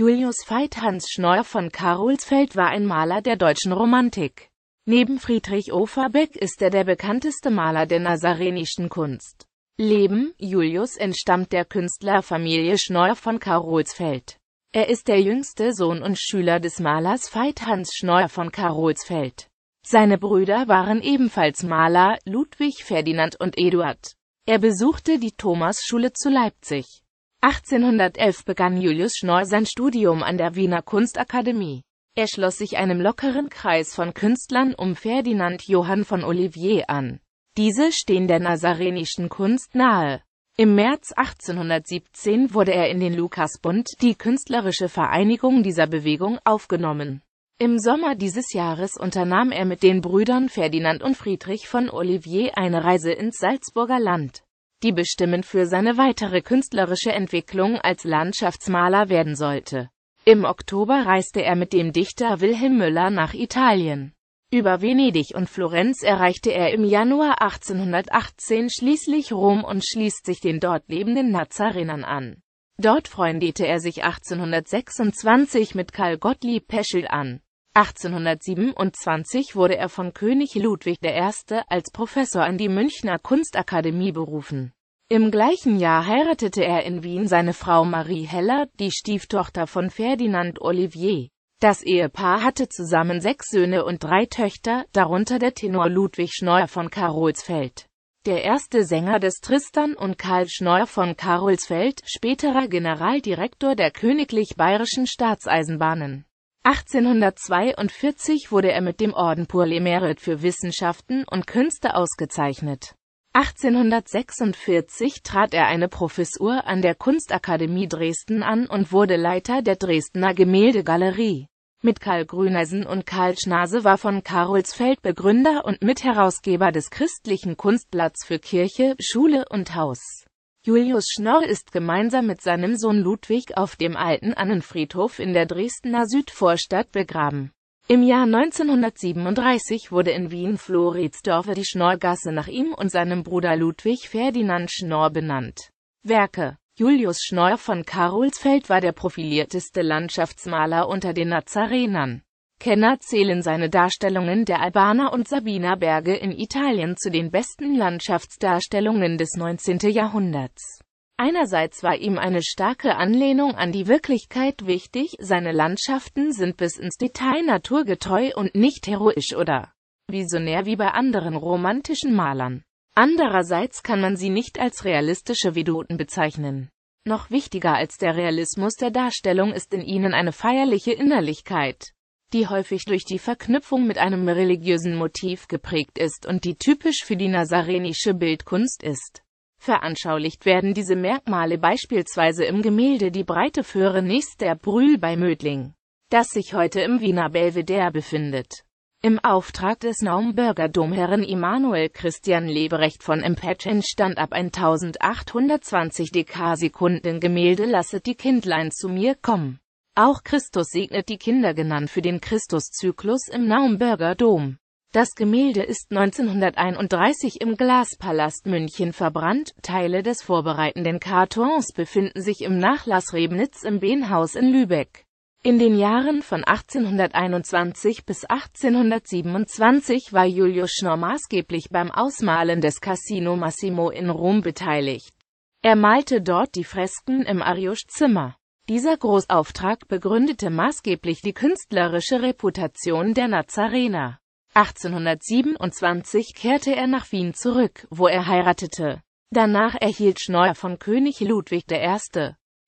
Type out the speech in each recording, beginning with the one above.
Julius Veit Hans Schnorr von Karolsfeld war ein Maler der deutschen Romantik. Neben Friedrich Overbeck ist er der bekannteste Maler der nazarenischen Kunst. Leben Julius entstammt der Künstlerfamilie Schnorr von Karolsfeld. Er ist der jüngste Sohn und Schüler des Malers Veit Hans Schnorr von Karolsfeld. Seine Brüder waren ebenfalls Maler, Ludwig Ferdinand und Eduard. Er besuchte die Thomasschule zu Leipzig. 1811 begann Julius Schnorr sein Studium an der Wiener Kunstakademie. Er schloss sich einem lockeren Kreis von Künstlern um Ferdinand Johann von Olivier an. Diese stehen der nazarenischen Kunst nahe. Im März 1817 wurde er in den Lukasbund, die künstlerische Vereinigung dieser Bewegung, aufgenommen. Im Sommer dieses Jahres unternahm er mit den Brüdern Ferdinand und Friedrich von Olivier eine Reise ins Salzburger Land die bestimmend für seine weitere künstlerische Entwicklung als Landschaftsmaler werden sollte. Im Oktober reiste er mit dem Dichter Wilhelm Müller nach Italien. Über Venedig und Florenz erreichte er im Januar 1818 schließlich Rom und schließt sich den dort lebenden Nazarenern an. Dort freundete er sich 1826 mit Karl Gottlieb Peschel an. 1827 wurde er von König Ludwig I. als Professor an die Münchner Kunstakademie berufen. Im gleichen Jahr heiratete er in Wien seine Frau Marie Heller, die Stieftochter von Ferdinand Olivier. Das Ehepaar hatte zusammen sechs Söhne und drei Töchter, darunter der Tenor Ludwig Schneuer von Karolsfeld. Der erste Sänger des Tristan und Karl Schneuer von Karolsfeld, späterer Generaldirektor der Königlich Bayerischen Staatseisenbahnen. 1842 wurde er mit dem Orden pour les Mérites für Wissenschaften und Künste ausgezeichnet. 1846 trat er eine Professur an der Kunstakademie Dresden an und wurde Leiter der Dresdner Gemäldegalerie. Mit Karl Grüneisen und Karl Schnase war von Karolsfeld Begründer und Mitherausgeber des christlichen Kunstblatts für Kirche, Schule und Haus. Julius Schnorr ist gemeinsam mit seinem Sohn Ludwig auf dem alten Annenfriedhof in der Dresdner Südvorstadt begraben. Im Jahr 1937 wurde in Wien-Floridsdorfer die Schnorrgasse nach ihm und seinem Bruder Ludwig Ferdinand Schnorr benannt. Werke Julius Schnorr von Karolsfeld war der profilierteste Landschaftsmaler unter den Nazarenern. Kenner zählen seine Darstellungen der Albaner und Sabiner Berge in Italien zu den besten Landschaftsdarstellungen des 19. Jahrhunderts. Einerseits war ihm eine starke Anlehnung an die Wirklichkeit wichtig, seine Landschaften sind bis ins Detail naturgetreu und nicht heroisch oder visionär wie bei anderen romantischen Malern. Andererseits kann man sie nicht als realistische Vedoten bezeichnen. Noch wichtiger als der Realismus der Darstellung ist in ihnen eine feierliche Innerlichkeit die häufig durch die Verknüpfung mit einem religiösen Motiv geprägt ist und die typisch für die nazarenische Bildkunst ist. Veranschaulicht werden diese Merkmale beispielsweise im Gemälde Die breite Föhre nächst der Brühl bei Mödling, das sich heute im Wiener Belvedere befindet. Im Auftrag des Naumburger Domherren Immanuel Christian Leberecht von Empetsch entstand ab 1820 Dekasekunden Gemälde Lasset die Kindlein zu mir kommen. Auch Christus segnet die Kinder genannt für den Christuszyklus im Naumburger Dom. Das Gemälde ist 1931 im Glaspalast München verbrannt, Teile des vorbereitenden Kartons befinden sich im Nachlass Rebnitz im Behnhaus in Lübeck. In den Jahren von 1821 bis 1827 war Julius Schnorr maßgeblich beim Ausmalen des Casino Massimo in Rom beteiligt. Er malte dort die Fresken im Ariusch zimmer dieser Großauftrag begründete maßgeblich die künstlerische Reputation der Nazarener. 1827 kehrte er nach Wien zurück, wo er heiratete. Danach erhielt Schneuer von König Ludwig I.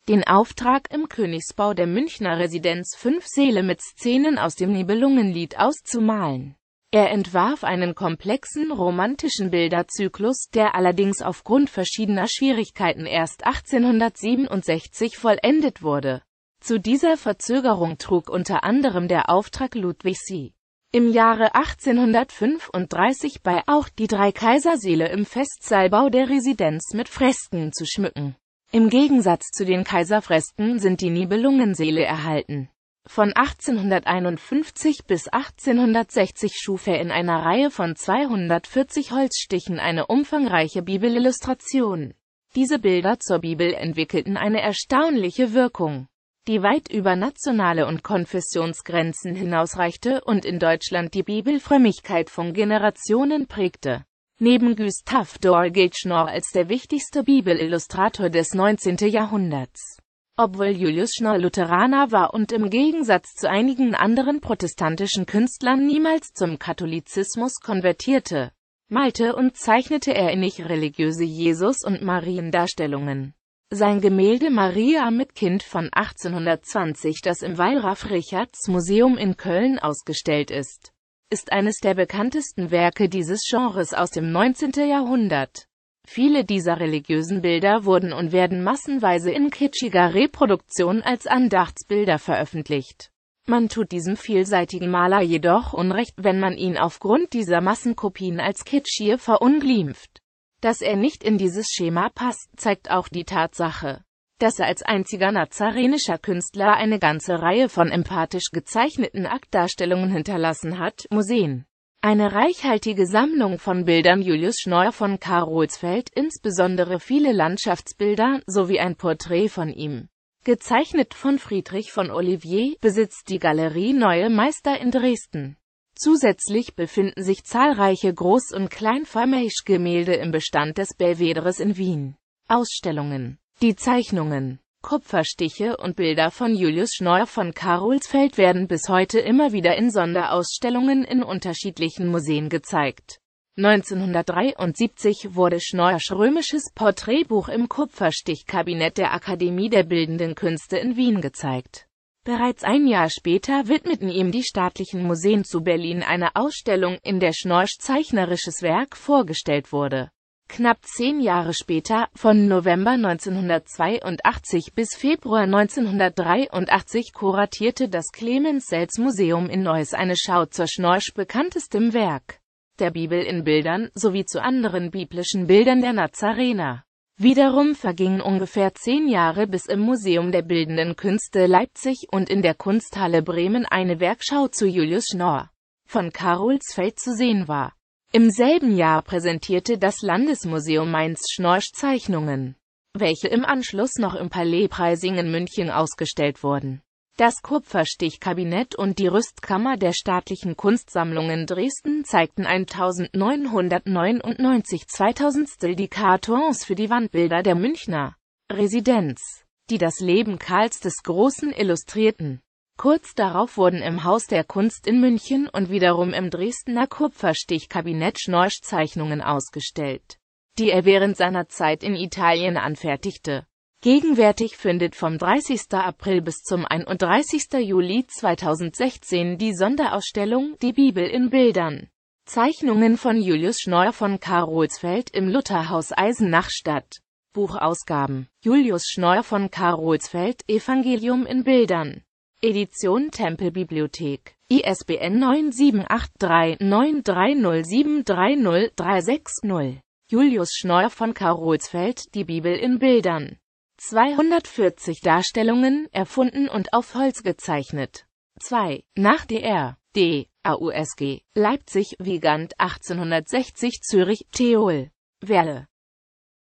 den Auftrag, im Königsbau der Münchner Residenz fünf Seele mit Szenen aus dem Nibelungenlied auszumalen er entwarf einen komplexen romantischen Bilderzyklus, der allerdings aufgrund verschiedener Schwierigkeiten erst 1867 vollendet wurde. Zu dieser Verzögerung trug unter anderem der Auftrag Ludwig Sie. Im Jahre 1835 bei auch die drei Kaiserseele im Festsaalbau der Residenz mit Fresken zu schmücken. Im Gegensatz zu den Kaiserfresken sind die Nibelungenseele erhalten von 1851 bis 1860 schuf er in einer Reihe von 240 Holzstichen eine umfangreiche Bibelillustration. Diese Bilder zur Bibel entwickelten eine erstaunliche Wirkung, die weit über nationale und Konfessionsgrenzen hinausreichte und in Deutschland die Bibelfrömmigkeit von Generationen prägte. Neben Gustav Dorr gilt Schnorr als der wichtigste Bibelillustrator des 19. Jahrhunderts. Obwohl Julius Schnorr Lutheraner war und im Gegensatz zu einigen anderen protestantischen Künstlern niemals zum Katholizismus konvertierte, malte und zeichnete er innig religiöse Jesus- und Mariendarstellungen. Sein Gemälde Maria mit Kind von 1820, das im wallraf Richards museum in Köln ausgestellt ist, ist eines der bekanntesten Werke dieses Genres aus dem 19. Jahrhundert. Viele dieser religiösen Bilder wurden und werden massenweise in kitschiger Reproduktion als Andachtsbilder veröffentlicht. Man tut diesem vielseitigen Maler jedoch Unrecht, wenn man ihn aufgrund dieser Massenkopien als kitschier verunglimpft. Dass er nicht in dieses Schema passt, zeigt auch die Tatsache, dass er als einziger nazarenischer Künstler eine ganze Reihe von empathisch gezeichneten Aktdarstellungen hinterlassen hat, Museen eine reichhaltige Sammlung von Bildern Julius Schnorr von Karolsfeld, insbesondere viele Landschaftsbilder, sowie ein Porträt von ihm, gezeichnet von Friedrich von Olivier, besitzt die Galerie Neue Meister in Dresden. Zusätzlich befinden sich zahlreiche Groß- und Kleinvermeich-Gemälde im Bestand des Belvederes in Wien. Ausstellungen Die Zeichnungen Kupferstiche und Bilder von Julius Schnorr von Karolsfeld werden bis heute immer wieder in Sonderausstellungen in unterschiedlichen Museen gezeigt. 1973 wurde Schnorrs römisches Porträtbuch im Kupferstichkabinett der Akademie der Bildenden Künste in Wien gezeigt. Bereits ein Jahr später widmeten ihm die staatlichen Museen zu Berlin eine Ausstellung, in der Schnorrs zeichnerisches Werk vorgestellt wurde Knapp zehn Jahre später, von November 1982 bis Februar 1983 kuratierte das clemens selz museum in Neuss eine Schau zur Schnorsch, bekanntestem Werk der Bibel in Bildern, sowie zu anderen biblischen Bildern der Nazarener. Wiederum vergingen ungefähr zehn Jahre, bis im Museum der Bildenden Künste Leipzig und in der Kunsthalle Bremen eine Werkschau zu Julius Schnorr von Karolsfeld zu sehen war im selben Jahr präsentierte das Landesmuseum Mainz Schnorsch Zeichnungen, welche im Anschluss noch im Palais Preising in München ausgestellt wurden. Das Kupferstichkabinett und die Rüstkammer der Staatlichen Kunstsammlungen Dresden zeigten 1999 2000 Stil die Kartons für die Wandbilder der Münchner Residenz, die das Leben Karls des Großen illustrierten. Kurz darauf wurden im Haus der Kunst in München und wiederum im Dresdner Kupferstichkabinett Schnorsch Zeichnungen ausgestellt, die er während seiner Zeit in Italien anfertigte. Gegenwärtig findet vom 30. April bis zum 31. Juli 2016 die Sonderausstellung Die Bibel in Bildern. Zeichnungen von Julius Schnorr von Karolsfeld im Lutherhaus Eisenach statt. Buchausgaben Julius Schnorr von Karolsfeld Evangelium in Bildern Edition Tempelbibliothek. ISBN 9783930730360. Julius Schneuer von Karolsfeld, Die Bibel in Bildern. 240 Darstellungen, erfunden und auf Holz gezeichnet. 2. Nach DR. D. AUSG. Leipzig, Wiegand 1860 Zürich, Theol. Werle.